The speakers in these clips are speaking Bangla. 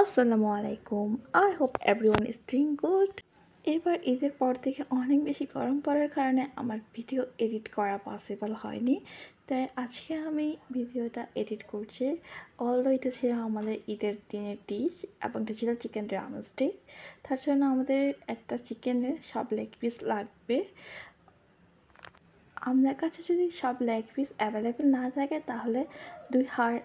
আসসালামু আলাইকুম I hope everyone is doing good এবার ঈদের পর থেকে অনেক বেশি গরম পড়ার কারণে আমার ভিডিও এডিট করা পসিবল হয়নি তাই আজকে আমি ভিডিওটা এডিট করছি অলদো এটা ছিল আমাদের ঈদের দিনের ডিশ এবং এটা ছিল চিকেন রাউন্ড স্টিক তার জন্য আমাদের একটা চিকেনের সব লেগ পিস লাগবে আপনার কাছে যদি সব লেগ পিস অ্যাভেলেবেল না থাকে তাহলে দুই হাড়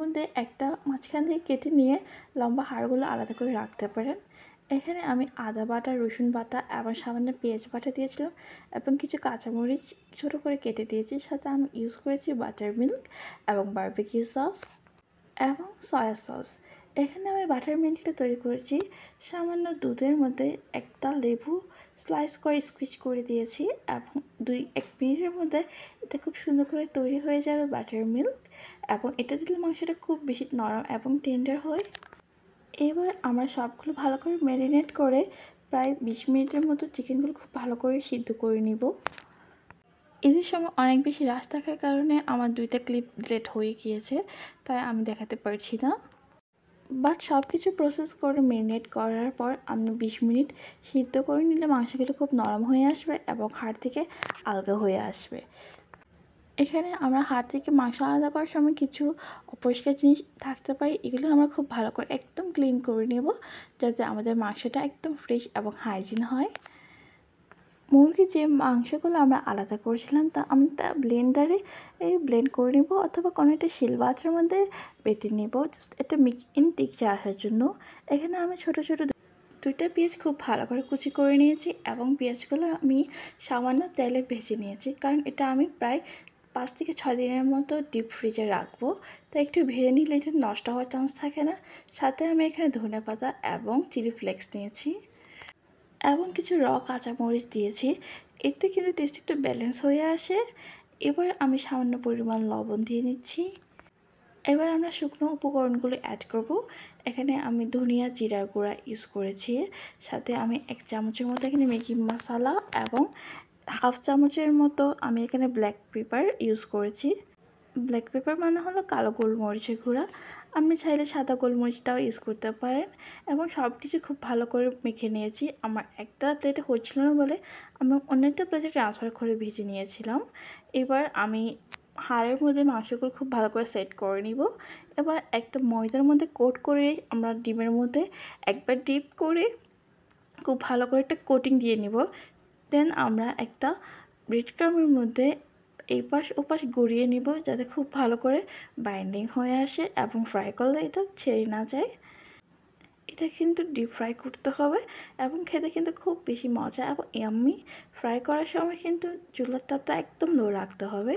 মধ্যে একটা মাঝখান থেকে কেটে নিয়ে লম্বা হাড়গুলো আলাদা করে রাখতে পারেন এখানে আমি আদা বাটা রসুন বাটা এবং সামান্য পেঁয়াজ বাটা দিয়েছিলাম এবং কিছু কাঁচামরিচ ছোটো করে কেটে দিয়েছি সাথে আমি ইউজ করেছি বাটার মিল্ক এবং বার্বিকিউ সস এবং সয়া সস এখানে আমি বাটার মিল্কটা তৈরি করেছি সামান্য দুধের মধ্যে একটা লেবু স্লাইস করে স্কুইচ করে দিয়েছি এবং দুই এক মিনিটের মধ্যে এটা খুব সুন্দর করে তৈরি হয়ে যাবে বাটার মিল্ক এবং এটা দিলে মাংসটা খুব বেশি নরম এবং টেন্ডার হয় এবার আমরা সবগুলো ভালো করে ম্যারিনেট করে প্রায় বিশ মিনিটের মতো চিকেনগুলো খুব ভালো করে সিদ্ধ করে নিব ঈদের সময় অনেক বেশি রাস্তা থাকার কারণে আমার দুইটা ক্লিপ লেট হয়ে গিয়েছে তাই আমি দেখাতে পারছি না বাট সব কিছু প্রসেস করে মেরিনেট করার পর আমি বিশ মিনিট সিদ্ধ করে নিলে মাংসগুলো খুব নরম হয়ে আসবে এবং হাড় থেকে আলগা হয়ে আসবে এখানে আমরা হাড় থেকে মাংস আলাদা করার সময় কিছু অপরিষ্কার জিনিস থাকতে পারি এগুলো আমরা খুব ভালো করে একদম ক্লিন করে নেব যাতে আমাদের মাংসটা একদম ফ্রেশ এবং হাইজিন হয় মুরগির যে মাংসগুলো আমরা আলাদা করেছিলাম তা আমরা ব্লেন্ডারে এই ব্লেন্ড করে নেব অথবা কোনো একটা শিলবাটার মধ্যে বেটে নেব জাস্ট একটা মিক্স ইন টিকচার আসার জন্য এখানে আমি ছোট ছোট দুইটা পেঁয়াজ খুব ভালো করে কুচি করে নিয়েছি এবং পেঁয়াজগুলো আমি সামান্য তেলে ভেজে নিয়েছি কারণ এটা আমি প্রায় পাঁচ থেকে ছয় দিনের মতো ডিপ ফ্রিজে রাখবো তা একটু ভেজে নিলে যে নষ্ট হওয়ার চান্স থাকে না সাথে আমি এখানে ধনে পাতা এবং চিলি ফ্লেক্স নিয়েছি এবং কিছু র কাঁচামরিচ দিয়েছি এতে কিন্তু টেস্ট একটু ব্যালেন্স হয়ে আসে এবার আমি সামান্য পরিমাণ লবণ দিয়ে নিচ্ছি এবার আমরা শুকনো উপকরণগুলো অ্যাড করব এখানে আমি ধনিয়া জিরার গুঁড়া ইউজ করেছি সাথে আমি এক চামচের মতো এখানে ম্যাগি মশলা এবং হাফ চামচের মতো আমি এখানে ব্ল্যাক পেপার ইউজ করেছি ব্ল্যাক পেপার মানে হলো কালো গোলমরিচের গুঁড়া আপনি চাইলে সাদা গোলমরিচটাও ইউজ করতে পারেন এবং সব কিছু খুব ভালো করে মেখে নিয়েছি আমার একটা প্লেটে হচ্ছিল না বলে আমি অন্য একটা প্লেটে ট্রান্সফার করে ভেজে নিয়েছিলাম এবার আমি হাড়ের মধ্যে মাংসগুলো খুব ভালো করে সেট করে নিব এবার একটা ময়দার মধ্যে কোট করে আমরা ডিমের মধ্যে একবার ডিপ করে খুব ভালো করে একটা কোটিং দিয়ে নিব দেন আমরা একটা ব্রেড ক্রামের মধ্যে এই পাশ ওপাশ গড়িয়ে নিব যাতে খুব ভালো করে বাইন্ডিং হয়ে আসে এবং ফ্রাই করলে এটা ছেড়ে না যায় এটা কিন্তু ডিপ ফ্রাই করতে হবে এবং খেতে কিন্তু খুব বেশি মজা এবং এমনি ফ্রাই করার সময় কিন্তু চুলার তাপটা একদম লো রাখতে হবে